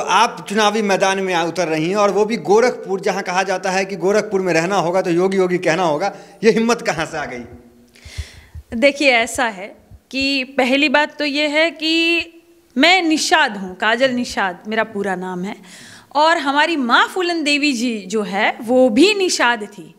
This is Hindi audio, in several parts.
तो आप चुनावी मैदान में उतर रही हैं और वो भी गोरखपुर जहां कहा जाता है कि गोरखपुर में रहना होगा तो योगी योगी कहना होगा ये हिम्मत कहां से आ गई देखिए ऐसा है कि पहली बात तो ये है कि मैं निषाद हूँ काजल निषाद मेरा पूरा नाम है और हमारी माँ फूलन देवी जी जो है वो भी निषाद थी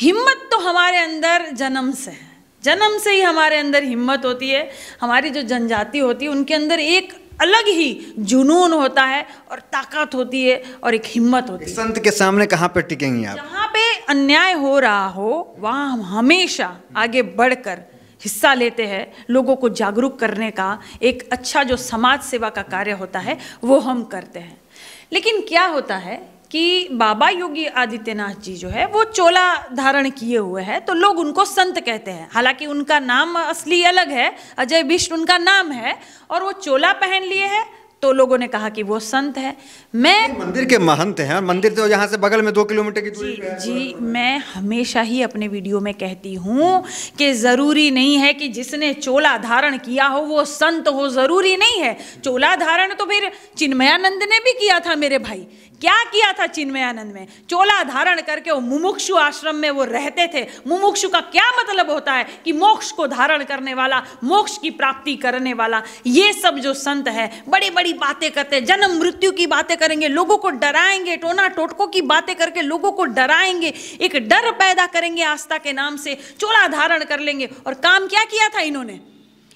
हिम्मत तो हमारे अंदर जन्म से है जन्म से ही हमारे अंदर हिम्मत होती है हमारी जो जनजाति होती है उनके अंदर एक अलग ही जुनून होता है और ताकत होती है और एक हिम्मत होती है संत के सामने कहाँ पे टिकेंगे आप जहाँ पे अन्याय हो रहा हो वहाँ हम हमेशा आगे बढ़कर हिस्सा लेते हैं लोगों को जागरूक करने का एक अच्छा जो समाज सेवा का कार्य होता है वो हम करते हैं लेकिन क्या होता है कि बाबा योगी आदित्यनाथ जी जो है वो चोला धारण किए हुए हैं तो लोग उनको संत कहते हैं हालांकि उनका नाम असली अलग है अजय विष्णु उनका नाम है और वो चोला पहन लिए हैं तो लोगों ने कहा कि वो संत है मैं मंदिर के महंत हैं और मंदिर तो यहाँ से बगल में दो किलोमीटर की दूरी जी, पे है। जी मैं हमेशा ही अपने वीडियो में कहती हूँ कि ज़रूरी नहीं है कि जिसने चोला धारण किया हो वो संत हो ज़रूरी नहीं है चोला धारण तो फिर चिन्मयानंद ने भी किया था मेरे भाई क्या किया था चिन्मयानंद में चोला धारण करके वो मुमुक्षु आश्रम में वो रहते थे मुमुक्षु का क्या मतलब होता है कि मोक्ष को धारण करने वाला मोक्ष की प्राप्ति करने वाला ये सब जो संत है बड़ी बड़ी बातें करते हैं जन्म मृत्यु की बातें करेंगे लोगों को डराएंगे टोना टोटकों की बातें करके लोगों को डराएंगे एक डर पैदा करेंगे आस्था के नाम से चोला धारण कर लेंगे और काम क्या किया था इन्होंने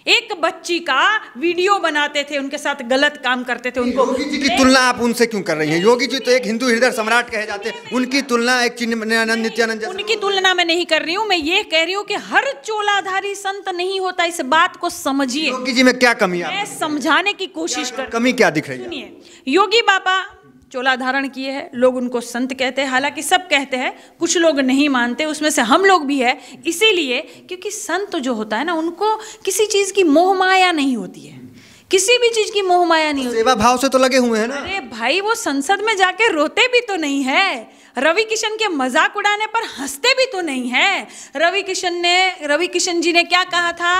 एक बच्ची का वीडियो बनाते थे उनके साथ गलत काम करते थे उनको योगी जी की तुलना आप उनसे क्यों कर रही हैं योगी जी तो एक हिंदू हृदय सम्राट कहे जाते हैं उनकी तुलना एक चिन्हानंद नित्यानंद उनकी तुलना मैं नहीं कर रही हूँ मैं ये कह रही हूँ कि हर चोलाधारी संत नहीं होता इस बात को समझिए योगी जी में क्या कमी है समझाने की कोशिश कर कमी क्या दिख रही है योगी बाबा चोला धारण किए हैं लोग उनको संत कहते हैं हालांकि सब कहते हैं कुछ लोग नहीं मानते उसमें से हम लोग भी है इसीलिए क्योंकि संत जो होता है ना उनको किसी चीज़ की मोह माया नहीं होती है किसी भी चीज की मोह माया नहीं होती सेवा भाव से तो लगे हुए हैं ना अरे भाई वो संसद में जाके रोते भी तो नहीं है रवि किशन के मजाक उड़ाने पर हंसते भी तो नहीं है रवि किशन ने रवि किशन जी ने क्या कहा था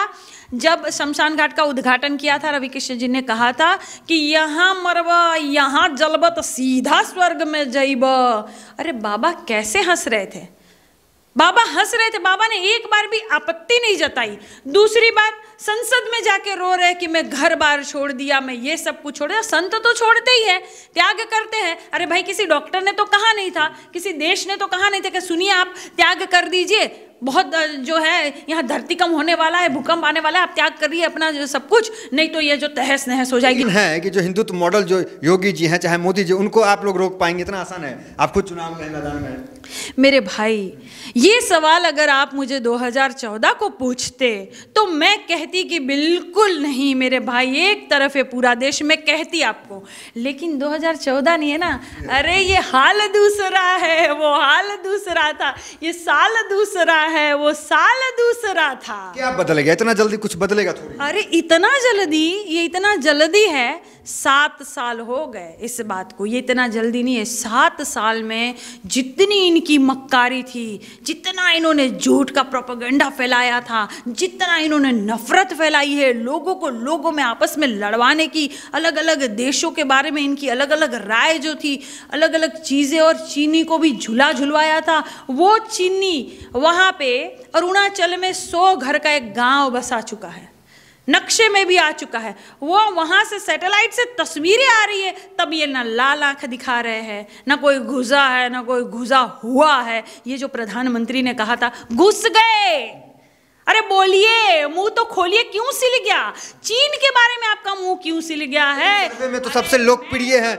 जब शमशान घाट का उद्घाटन किया था रवि कृष्ण जी ने कहा था कि यहाँ मरब यहाँ जलब तो सीधा स्वर्ग में जाइब अरे बाबा कैसे हंस रहे थे बाबा हंस रहे थे बाबा ने एक बार भी आपत्ति नहीं जताई दूसरी बार संसद में जाके रो रहे कि मैं घर बार छोड़ दिया मैं ये सब कुछ छोड़ दिया संत तो छोड़ते ही है त्याग करते हैं अरे भाई किसी डॉक्टर ने तो कहा नहीं था किसी देश ने तो कहा नहीं था कि सुनिए आप त्याग कर दीजिए बहुत जो है यहाँ धरती कम होने वाला है भूकंप आने वाला है आप त्याग करिए अपना जो सब कुछ नहीं तो ये जो तहस नहस हो जाएगी है कि जो हिंदुत्व मॉडल जो योगी जी हैं चाहे मोदी जी उनको आप लोग रोक पाएंगे इतना आसान है आप खुद चुनाव में मैदान में मेरे भाई ये सवाल अगर आप मुझे 2014 को पूछते तो मैं कहती कि बिल्कुल नहीं मेरे भाई एक तरफ है पूरा देश मैं कहती आपको लेकिन 2014 नहीं है ना अरे ये हाल दूसरा है वो हाल दूसरा था ये साल दूसरा है है वो साल दूसरा था क्या बदल गया इतना जल्दी कुछ बदलेगा थोड़ी अरे इतना जल्दी ये इतना जल्दी है सात साल हो गए इस बात को ये इतना जल्दी नहीं है सात साल में जितनी इनकी मक्कारी थी जितना इन्होंने झूठ का प्रोपगंडा फैलाया था जितना इन्होंने नफ़रत फैलाई है लोगों को लोगों में आपस में लड़वाने की अलग अलग देशों के बारे में इनकी अलग अलग राय जो थी अलग अलग चीज़ें और चीनी को भी झुला झुलवाया था वो चीनी वहाँ पे अरुणाचल में सौ घर का एक गांव बसा चुका है नक्शे में भी आ चुका है वो वहाँ से सैटेलाइट से तस्वीरें आ रही है तब ये ना लाल आंख दिखा रहे हैं ना कोई घुसा है ना कोई घुसा हुआ है ये जो प्रधानमंत्री ने कहा था घुस गए अरे बोलिए मुंह तो खोलिए क्यों सिल गया चीन के बारे में आपका मुंह क्यों सिल गया है में तो सबसे लोकप्रिय है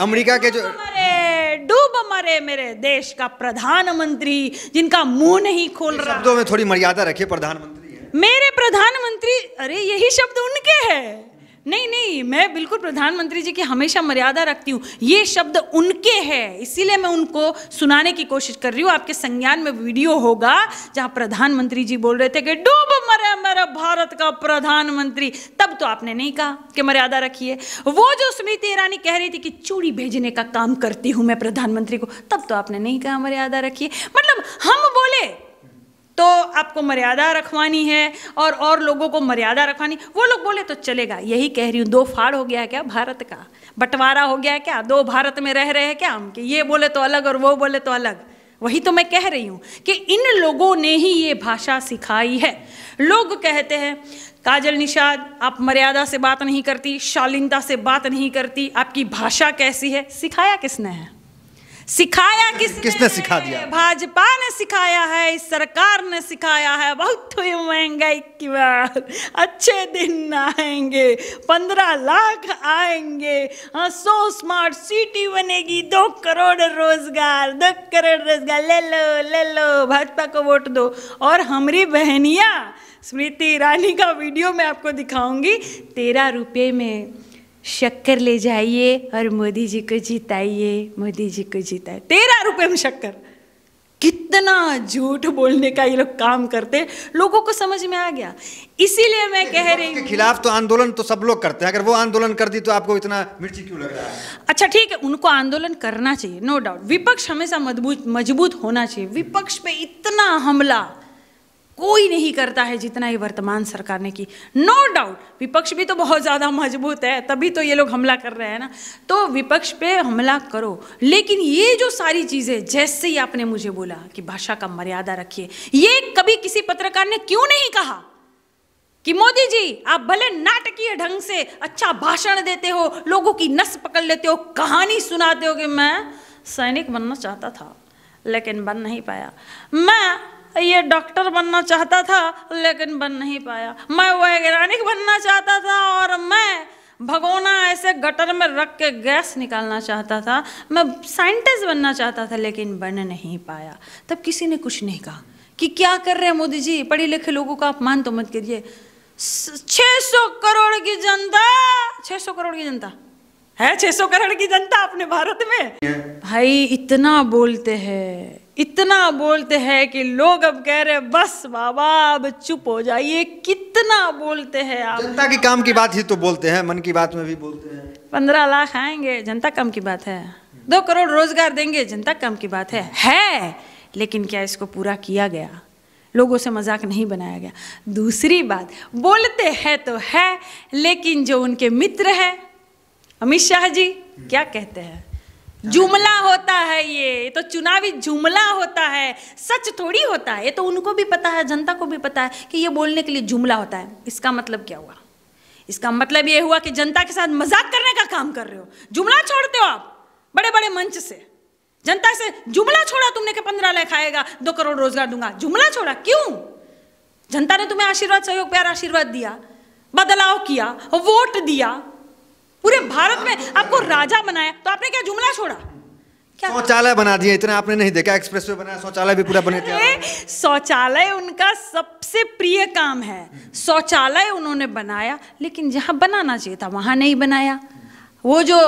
अमेरिका के जो मरे डूब मरे मेरे देश का प्रधानमंत्री जिनका मुंह नहीं खोल रहा में थोड़ी मर्यादा रखे प्रधानमंत्री मेरे प्रधानमंत्री अरे यही शब्द उनके हैं नहीं नहीं मैं बिल्कुल प्रधानमंत्री जी की हमेशा मर्यादा रखती हूँ ये शब्द उनके हैं इसीलिए मैं उनको सुनाने की कोशिश कर रही हूँ आपके संज्ञान में वीडियो होगा जहाँ प्रधानमंत्री जी बोल रहे थे कि डूब मरे मेरा भारत का प्रधानमंत्री तब तो आपने नहीं कहा कि मर्यादा रखिए वो जो स्मृति ईरानी कह रही थी कि चूड़ी भेजने का काम करती हूँ मैं प्रधानमंत्री को तब तो आपने नहीं कहा मर्यादा रखिए मतलब हम बोले आपको मर्यादा रखवानी है और और लोगों को मर्यादा रखवानी वो लोग बोले तो चलेगा यही कह रही हूँ दो फाड़ हो गया है क्या भारत का बंटवारा हो गया है क्या दो भारत में रह रहे हैं क्या हम कि ये बोले तो अलग और वो बोले तो अलग वही तो मैं कह रही हूँ कि इन लोगों ने ही ये भाषा सिखाई है लोग कहते हैं काजल निषाद आप मर्यादा से बात नहीं करती शालीनता से बात नहीं करती आपकी भाषा कैसी है सिखाया किसने है सिखाया किसने किसने सिखा दिया भाजपा ने सिखाया है इस सरकार ने सिखाया है बहुत हुई महंगाई की बार अच्छे दिन आएंगे पंद्रह लाख आएंगे हाँ सौ स्मार्ट सिटी बनेगी दो करोड़ रोजगार दो करोड़ रोजगार ले लो ले लो भाजपा को वोट दो और हमारी बहनिया स्मृति ईरानी का वीडियो मैं आपको दिखाऊंगी तेरह रुपये में शक्कर ले जाइए और मोदी जी को जिताइए मोदी जी को जिताए तेरह रुपये में शक्कर कितना झूठ बोलने का ये लोग काम करते लोगों को समझ में आ गया इसीलिए मैं कह रही हूँ खिलाफ तो आंदोलन तो सब लोग करते हैं अगर वो आंदोलन कर दी तो आपको इतना मिर्ची क्यों लग रहा है अच्छा ठीक है उनको आंदोलन करना चाहिए नो डाउट विपक्ष हमेशा मजबूत मजबूत होना चाहिए विपक्ष पे इतना हमला कोई नहीं करता है जितना ये वर्तमान सरकार ने की नो डाउट विपक्ष भी तो बहुत ज़्यादा मजबूत है तभी तो ये लोग हमला कर रहे हैं ना तो विपक्ष पे हमला करो लेकिन ये जो सारी चीज़ें जैसे ही आपने मुझे बोला कि भाषा का मर्यादा रखिए ये कभी किसी पत्रकार ने क्यों नहीं कहा कि मोदी जी आप भले नाटकीय ढंग से अच्छा भाषण देते हो लोगों की नस पकड़ लेते हो कहानी सुनाते हो कि मैं सैनिक बनना चाहता था लेकिन बन नहीं पाया मैं ये डॉक्टर बनना चाहता था लेकिन बन नहीं पाया मैं वैज्ञानिक बनना चाहता था और मैं भगोना ऐसे गटर में रख के गैस निकालना चाहता था मैं साइंटिस्ट बनना चाहता था लेकिन बन नहीं पाया तब किसी ने कुछ नहीं कहा कि क्या कर रहे हैं मोदी जी पढ़े लिखे लोगों का अपमान तो मत करिए 600 करोड़ की जनता 600 करोड़ की जनता है 600 करोड़ की जनता अपने भारत में भाई इतना बोलते हैं इतना बोलते हैं कि लोग अब कह रहे हैं बस बाबा अब चुप हो जाइए कितना बोलते हैं आप जनता की काम की बात ही तो बोलते हैं मन की बात में भी बोलते हैं पंद्रह लाख आएंगे जनता कम की बात है दो करोड़ रोजगार देंगे जनता कम की बात है है लेकिन क्या इसको पूरा किया गया लोगों से मजाक नहीं बनाया गया दूसरी बात बोलते हैं तो है लेकिन जो उनके मित्र हैं अमित शाह जी क्या कहते हैं जुमला होता है ये तो चुनावी जुमला होता है सच थोड़ी होता है ये तो उनको भी पता है जनता को भी पता है कि ये बोलने के लिए जुमला होता है इसका मतलब क्या हुआ इसका मतलब ये हुआ कि जनता के साथ मजाक करने का काम कर रहे हो जुमला छोड़ते हो आप बड़े बड़े मंच से जनता से जुमला छोड़ा तुमने के पंद्रह लाख आएगा दो करोड़ रोजगार दूंगा जुमला छोड़ा क्यों जनता ने तुम्हें आशीर्वाद सहयोग प्यार आशीर्वाद दिया बदलाव किया वोट दिया पूरे भारत में आपको राजा बनाया तो आपने क्या जुमला छोड़ा शौचालय बना दिए इतना आपने नहीं देखा एक्सप्रेस वे बनाया शौचालय भी पूरा बने शौचालय उनका सबसे प्रिय काम है शौचालय उन्होंने बनाया लेकिन जहाँ बनाना चाहिए था वहाँ नहीं बनाया वो जो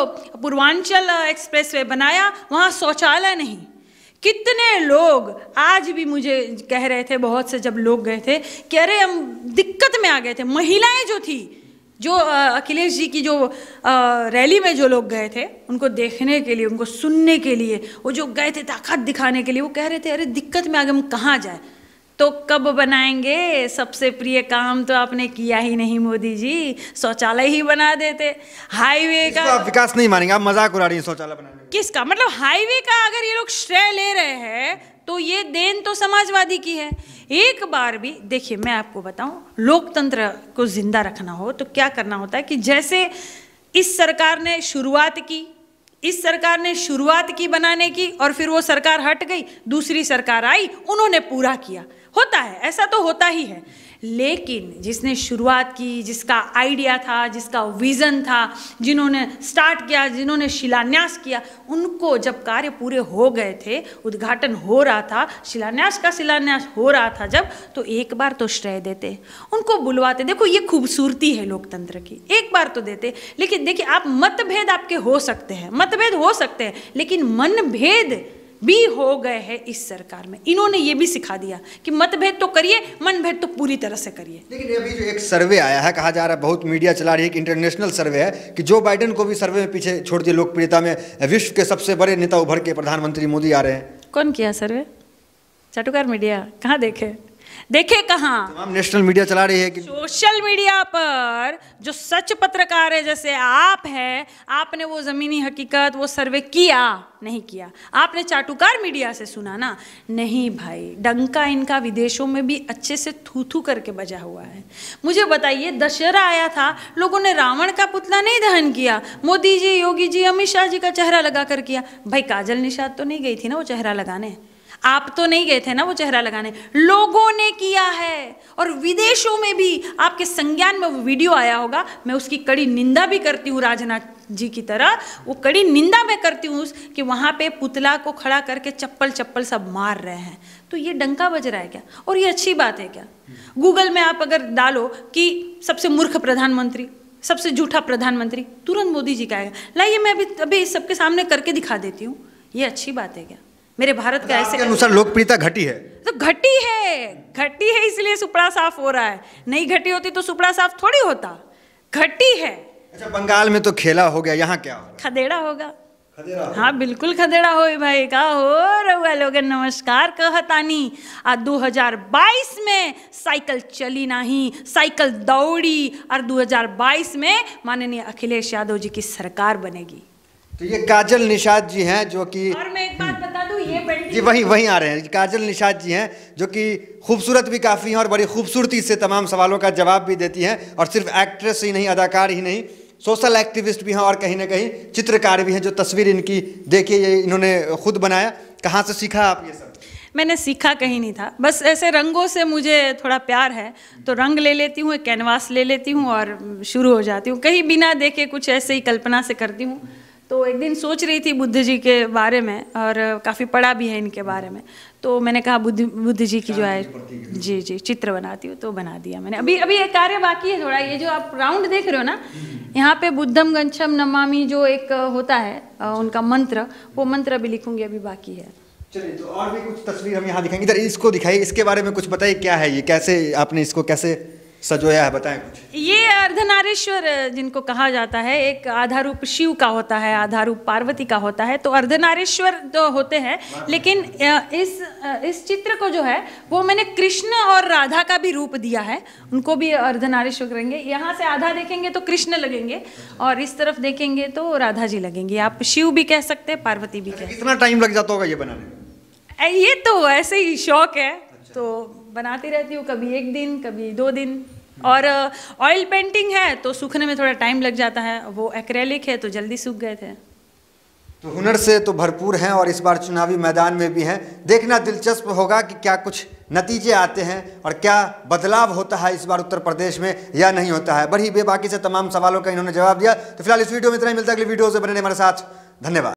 पूर्वांचल एक्सप्रेस वे बनाया वहाँ शौचालय नहीं कितने लोग आज भी मुझे कह रहे थे बहुत से जब लोग गए थे कि अरे हम दिक्कत में आ गए थे महिलाएं जो थी जो अखिलेश जी की जो रैली में जो लोग गए थे उनको देखने के लिए उनको सुनने के लिए वो जो गए थे ताकत दिखाने के लिए वो कह रहे थे अरे दिक्कत में आगे हम कहाँ जाए तो कब बनाएंगे सबसे प्रिय काम तो आपने किया ही नहीं मोदी जी शौचालय ही बना देते हाईवे का आप विकास नहीं मानेंगे आप मजाक उड़ा रही हैं शौचालय बनाने किसका मतलब हाईवे का अगर ये लोग श्रेय ले रहे हैं तो ये देन तो समाजवादी की है एक बार भी देखिए मैं आपको बताऊं लोकतंत्र को जिंदा रखना हो तो क्या करना होता है कि जैसे इस सरकार ने शुरुआत की इस सरकार ने शुरुआत की बनाने की और फिर वो सरकार हट गई दूसरी सरकार आई उन्होंने पूरा किया होता है ऐसा तो होता ही है लेकिन जिसने शुरुआत की जिसका आइडिया था जिसका विज़न था जिन्होंने स्टार्ट किया जिन्होंने शिलान्यास किया उनको जब कार्य पूरे हो गए थे उद्घाटन हो रहा था शिलान्यास का शिलान्यास हो रहा था जब तो एक बार तो श्रेय देते उनको बुलवाते देखो ये खूबसूरती है लोकतंत्र की एक बार तो देते लेकिन देखिए आप मतभेद आपके हो सकते हैं मतभेद हो सकते हैं लेकिन मनभेद भी हो गए हैं इस सरकार में इन्होंने ये भी सिखा दिया कि मतभेद तो करिए मनभेद तो पूरी तरह से करिए लेकिन अभी जो एक सर्वे आया है कहा जा रहा है बहुत मीडिया चला रही है एक इंटरनेशनल सर्वे है कि जो बाइडेन को भी सर्वे में पीछे छोड़ दिए लोकप्रियता में विश्व के सबसे बड़े नेता उभर के प्रधानमंत्री मोदी आ रहे हैं कौन किया सर्वे चाटुकार मीडिया कहाँ देखे देखे कहा नेशनल मीडिया चला रही है कि सोशल मीडिया पर जो सच पत्रकार है जैसे आप है आपने वो ज़मीनी हकीकत वो सर्वे किया नहीं किया आपने चाटुकार मीडिया से सुना ना नहीं भाई डंका इनका विदेशों में भी अच्छे से थू थू करके बजा हुआ है मुझे बताइए दशहरा आया था लोगों ने रावण का पुतला नहीं दहन किया मोदी जी योगी जी अमित शाह जी का चेहरा लगा कर किया भाई काजल निषाद तो नहीं गई थी ना वो चेहरा लगाने आप तो नहीं गए थे ना वो चेहरा लगाने लोगों ने किया है और विदेशों में भी आपके संज्ञान में वो वीडियो आया होगा मैं उसकी कड़ी निंदा भी करती हूँ राजनाथ जी की तरह वो कड़ी निंदा मैं करती हूँ कि वहाँ पे पुतला को खड़ा करके चप्पल चप्पल सब मार रहे हैं तो ये डंका बज रहा है क्या और ये अच्छी बात है क्या गूगल में आप अगर डालो कि सबसे मूर्ख प्रधानमंत्री सबसे झूठा प्रधानमंत्री तुरंत मोदी जी का आएगा लाइए मैं अभी अभी सबके सामने करके दिखा देती हूँ ये अच्छी बात है क्या मेरे भारत का ऐसे अनुसार लोकप्रियता घटी है तो घटी है घटी है इसलिए सुपड़ा साफ हो रहा है नहीं घटी होती तो सुपड़ा साफ थोड़ी होता घटी है अच्छा बंगाल में तो खेला हो गया यहाँ क्या हो खदेड़ा होगा खदेड़ा हाँ बिल्कुल खदेड़ा हो भाई का हो रहुआ लोग नमस्कार कहतानी आ 2022 में साइकिल चली नहीं साइकिल दौड़ी और 2022 में माननीय अखिलेश यादव जी की सरकार बनेगी तो ये काजल निषाद जी हैं जो कि और मैं एक बात बता दूं ये जी वहीं वहीं आ रहे हैं काजल निषाद जी हैं जो कि खूबसूरत भी काफ़ी हैं और बड़ी खूबसूरती से तमाम सवालों का जवाब भी देती हैं और सिर्फ एक्ट्रेस ही नहीं अदाकार ही नहीं सोशल एक्टिविस्ट भी हैं और कहीं ना कहीं चित्रकार भी हैं जो तस्वीर इनकी देखिए ये इन्होंने खुद बनाया कहाँ से सीखा आप ये सब मैंने सीखा कहीं नहीं था बस ऐसे रंगों से मुझे थोड़ा प्यार है तो रंग ले लेती हूँ एक कैनवास ले लेती हूँ और शुरू हो जाती हूँ कहीं बिना देखे कुछ ऐसे ही कल्पना से करती हूँ तो एक दिन सोच रही थी बुद्ध जी के बारे में और काफ़ी पढ़ा भी है इनके बारे में तो मैंने कहा बुद्ध बुद्ध जी की जो है जी जी चित्र बनाती हूँ तो बना दिया मैंने अभी अभी एक कार्य बाकी है थोड़ा ये जो आप राउंड देख रहे हो ना हम्म। यहाँ पे बुद्धम गंछम नमामि जो एक होता है अच्छा। उनका मंत्र वो मंत्र अभी लिखूंगी अभी बाकी है चलिए तो और भी कुछ तस्वीर हम यहाँ दिखाएंगे इधर इसको दिखाइए इसके बारे में कुछ बताइए क्या है ये कैसे आपने इसको कैसे सजोया है बताएं कुछ ये अर्धनारेश्वर जिनको कहा जाता है एक आधा रूप शिव का होता है आधा रूप पार्वती का होता है तो अर्धनारेश्वर तो होते हैं लेकिन इस इस चित्र को जो है वो मैंने कृष्ण और राधा का भी रूप दिया है उनको भी अर्धनारेश्वर करेंगे यहाँ से आधा देखेंगे तो कृष्ण लगेंगे और इस तरफ देखेंगे तो राधा जी लगेंगे आप शिव भी कह सकते हैं पार्वती भी कह कितना टाइम लग जाता होगा ये बनाने ये तो ऐसे ही शौक है अच्छा। तो बनाती रहती हूँ कभी एक दिन कभी दो दिन और ऑयल पेंटिंग है तो सूखने में थोड़ा टाइम लग जाता है वो एक्रेलिक है तो जल्दी सूख गए थे तो हुनर से तो भरपूर हैं और इस बार चुनावी मैदान में भी हैं देखना दिलचस्प होगा कि क्या कुछ नतीजे आते हैं और क्या बदलाव होता है इस बार उत्तर प्रदेश में या नहीं होता है बड़ी बेबाकी से तमाम सवालों का इन्होंने जवाब दिया तो फिलहाल इस वीडियो में इतना ही मिलता है अगली वीडियो से बने हमारे साथ धन्यवाद